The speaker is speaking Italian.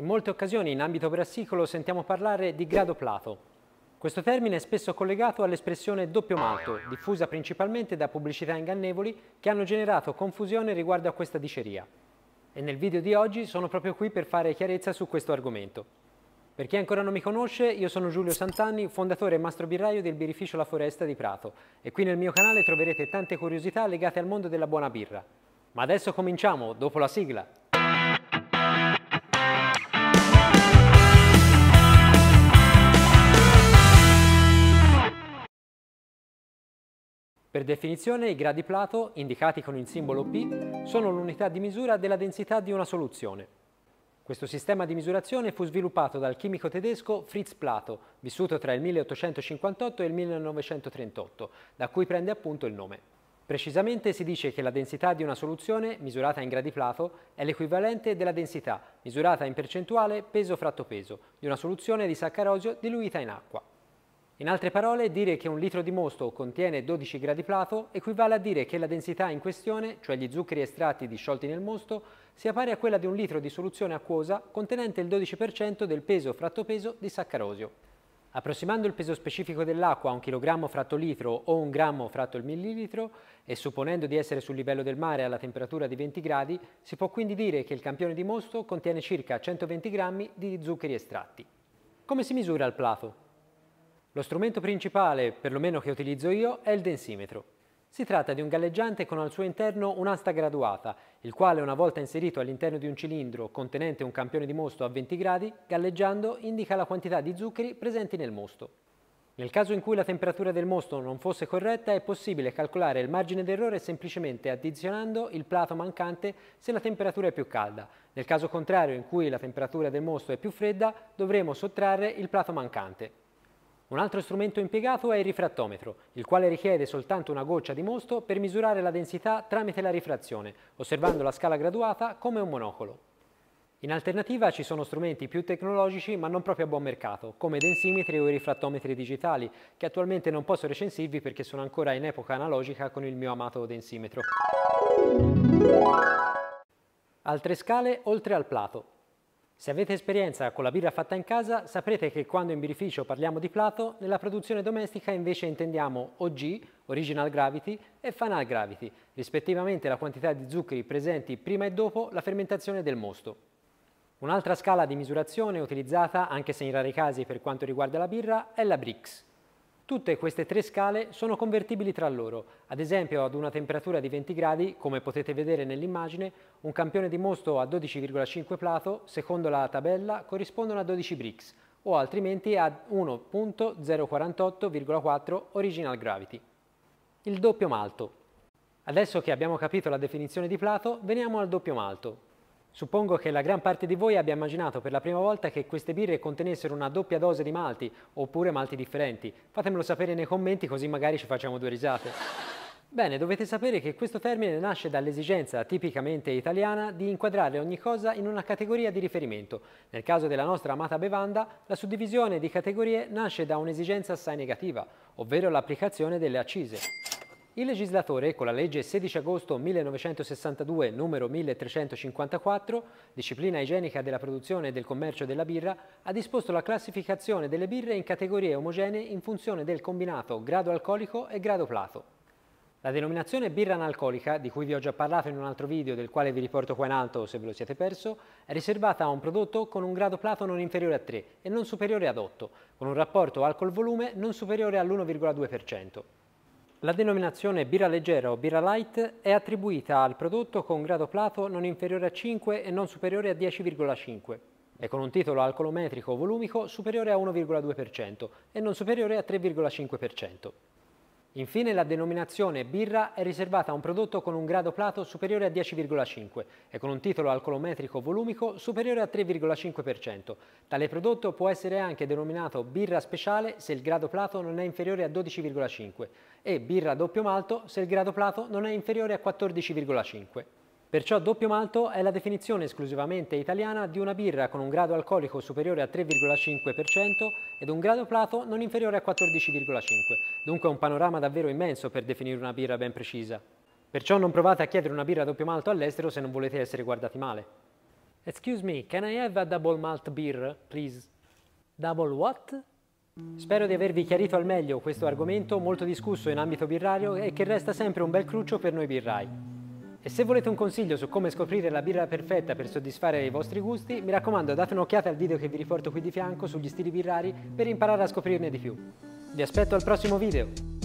In molte occasioni in ambito brassicolo sentiamo parlare di grado plato. Questo termine è spesso collegato all'espressione doppio malto, diffusa principalmente da pubblicità ingannevoli che hanno generato confusione riguardo a questa diceria. E nel video di oggi sono proprio qui per fare chiarezza su questo argomento. Per chi ancora non mi conosce, io sono Giulio Santanni, fondatore e mastro birraio del birrificio La Foresta di Prato e qui nel mio canale troverete tante curiosità legate al mondo della buona birra. Ma adesso cominciamo, dopo la sigla! Per definizione i gradi Plato, indicati con il simbolo P, sono l'unità di misura della densità di una soluzione. Questo sistema di misurazione fu sviluppato dal chimico tedesco Fritz Plato, vissuto tra il 1858 e il 1938, da cui prende appunto il nome. Precisamente si dice che la densità di una soluzione, misurata in gradi Plato, è l'equivalente della densità, misurata in percentuale peso fratto peso, di una soluzione di saccarosio diluita in acqua. In altre parole, dire che un litro di mosto contiene 12 gradi Plato equivale a dire che la densità in questione, cioè gli zuccheri estratti disciolti nel mosto, sia pari a quella di un litro di soluzione acquosa contenente il 12% del peso fratto peso di saccarosio. Approssimando il peso specifico dell'acqua a un chilogrammo fratto litro o un grammo fratto il millilitro e supponendo di essere sul livello del mare alla temperatura di 20 gradi, si può quindi dire che il campione di mosto contiene circa 120 grammi di zuccheri estratti. Come si misura il plato? Lo strumento principale, perlomeno che utilizzo io, è il densimetro. Si tratta di un galleggiante con al suo interno un'asta graduata, il quale una volta inserito all'interno di un cilindro contenente un campione di mosto a 20 gradi, galleggiando indica la quantità di zuccheri presenti nel mosto. Nel caso in cui la temperatura del mosto non fosse corretta è possibile calcolare il margine d'errore semplicemente addizionando il plato mancante se la temperatura è più calda. Nel caso contrario in cui la temperatura del mosto è più fredda dovremo sottrarre il plato mancante. Un altro strumento impiegato è il rifrattometro, il quale richiede soltanto una goccia di mosto per misurare la densità tramite la rifrazione, osservando la scala graduata come un monocolo. In alternativa ci sono strumenti più tecnologici ma non proprio a buon mercato, come densimetri o i rifrattometri digitali, che attualmente non posso recensirvi perché sono ancora in epoca analogica con il mio amato densimetro. Altre scale oltre al plato. Se avete esperienza con la birra fatta in casa, saprete che quando in birrificio parliamo di plato, nella produzione domestica invece intendiamo OG, Original Gravity, e Final Gravity, rispettivamente la quantità di zuccheri presenti prima e dopo la fermentazione del mosto. Un'altra scala di misurazione utilizzata, anche se in rari casi per quanto riguarda la birra, è la BRICS, Tutte queste tre scale sono convertibili tra loro, ad esempio ad una temperatura di 20 gradi, come potete vedere nell'immagine, un campione di mosto a 12,5 plato, secondo la tabella, corrispondono a 12 bricks, o altrimenti a 1.048,4 original gravity. Il doppio malto. Adesso che abbiamo capito la definizione di Plato, veniamo al doppio malto, Suppongo che la gran parte di voi abbia immaginato per la prima volta che queste birre contenessero una doppia dose di malti, oppure malti differenti. Fatemelo sapere nei commenti così magari ci facciamo due risate. Bene, dovete sapere che questo termine nasce dall'esigenza tipicamente italiana di inquadrare ogni cosa in una categoria di riferimento. Nel caso della nostra amata bevanda, la suddivisione di categorie nasce da un'esigenza assai negativa, ovvero l'applicazione delle accise. Il legislatore, con ecco la legge 16 agosto 1962 numero 1354, disciplina igienica della produzione e del commercio della birra, ha disposto la classificazione delle birre in categorie omogenee in funzione del combinato grado alcolico e grado plato. La denominazione birra analcolica, di cui vi ho già parlato in un altro video del quale vi riporto qua in alto se ve lo siete perso, è riservata a un prodotto con un grado plato non inferiore a 3 e non superiore ad 8, con un rapporto alcol-volume non superiore all'1,2%. La denominazione birra leggera o birra light è attribuita al prodotto con grado plato non inferiore a 5 e non superiore a 10,5 e con un titolo alcolometrico o volumico superiore a 1,2% e non superiore a 3,5%. Infine la denominazione birra è riservata a un prodotto con un grado plato superiore a 10,5 e con un titolo alcolometrico volumico superiore a 3,5%. Tale prodotto può essere anche denominato birra speciale se il grado plato non è inferiore a 12,5 e birra doppio malto se il grado plato non è inferiore a 14,5. Perciò doppio malto è la definizione esclusivamente italiana di una birra con un grado alcolico superiore a 3,5% ed un grado plato non inferiore a 14,5. Dunque è un panorama davvero immenso per definire una birra ben precisa. Perciò non provate a chiedere una birra doppio malto all'estero se non volete essere guardati male. Excuse me, can I have a double malt beer, please? Double what? Spero di avervi chiarito al meglio questo argomento molto discusso in ambito birrario e che resta sempre un bel cruccio per noi birrai. E se volete un consiglio su come scoprire la birra perfetta per soddisfare i vostri gusti, mi raccomando date un'occhiata al video che vi riporto qui di fianco sugli stili birrari per imparare a scoprirne di più. Vi aspetto al prossimo video!